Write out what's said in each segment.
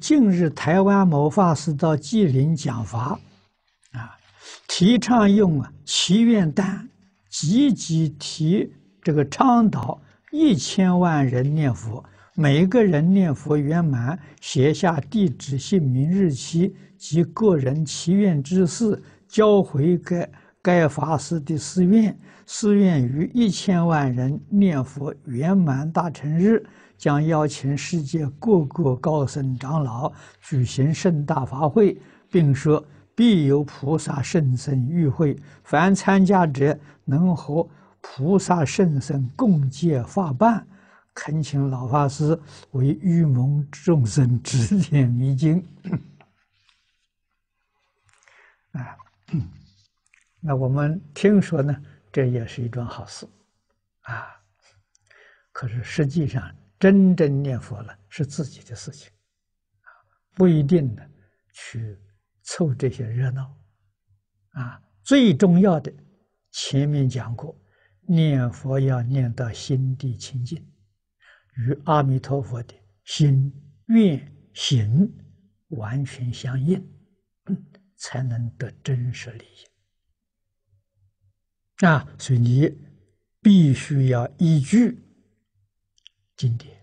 近日，台湾某法师到吉林讲法，啊，提倡用祈愿单，积极提这个倡导一千万人念佛，每个人念佛圆满，写下地址、姓名、日期及个人祈愿之事，交回给。该法师的寺院，寺院于一千万人念佛圆满大成日，将邀请世界各国高僧长老举行盛大法会，并说必有菩萨圣僧与会，凡参加者能和菩萨圣僧共结法伴，恳请老法师为愚蒙众生指点迷津。啊。那我们听说呢，这也是一桩好事，啊！可是实际上，真正念佛了是自己的事情，啊，不一定呢去凑这些热闹，啊！最重要的，前面讲过，念佛要念到心地清净，与阿弥陀佛的心愿行完全相应，才能得真实利益。啊，所以你必须要依据经典。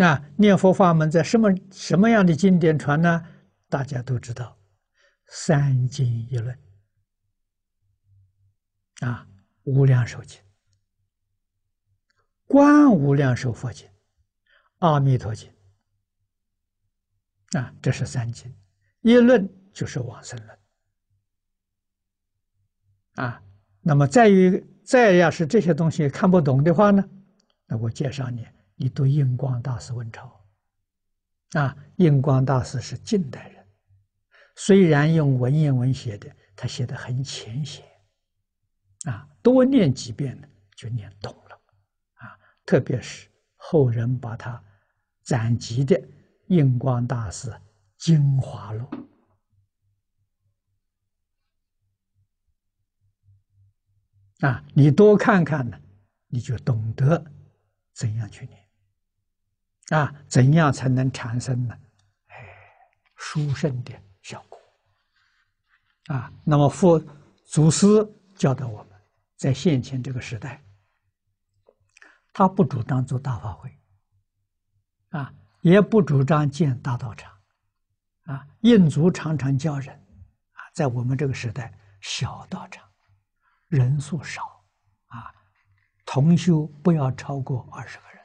啊，念佛法门在什么什么样的经典传呢？大家都知道，三经一论。啊，无量寿经、观无量寿佛经、阿弥陀经。啊，这是三经，一论就是往生论。啊，那么再于再要是这些东西看不懂的话呢，那我介绍你，你读印光大师文钞，啊，印光大师是近代人，虽然用文言文写的，他写的很浅显，啊，多念几遍呢就念懂了，啊，特别是后人把他攒集的印光大师精华录。啊，你多看看呢，你就懂得怎样去念。啊，怎样才能产生呢？哎，殊胜的效果。啊，那么佛祖师教导我们，在现前这个时代，他不主张做大法会。啊，也不主张建大道场。啊，印祖常常教人，啊，在我们这个时代，小道场。人数少，啊，同修不要超过二十个人，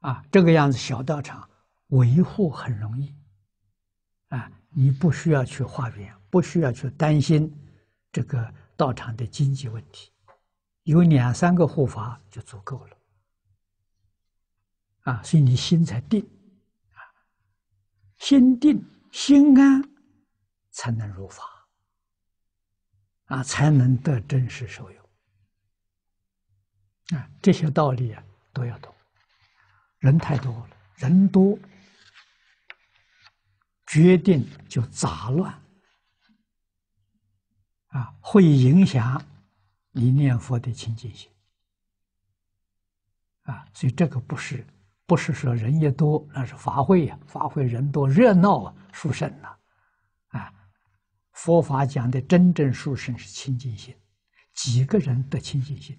啊，这个样子小道场维护很容易，啊，你不需要去化缘，不需要去担心这个道场的经济问题，有两三个护法就足够了，啊，所以你心才定，啊，心定心安才能入法。啊，才能得真实受用啊！这些道理啊，都要懂。人太多了，人多决定就杂乱啊，会影响你念佛的清净心啊。所以这个不是不是说人越多，那是法会呀，法会人多热闹，啊，殊胜呐。佛法讲的真正殊胜是清净心，几个人得清净心？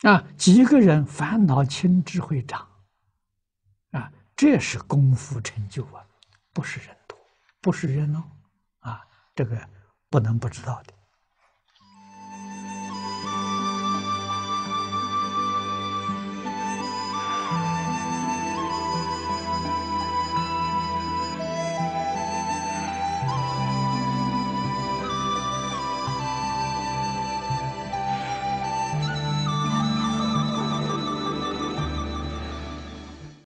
啊，几个人烦恼轻智慧长？啊，这是功夫成就啊，不是人多，不是人哦，啊，这个不能不知道的。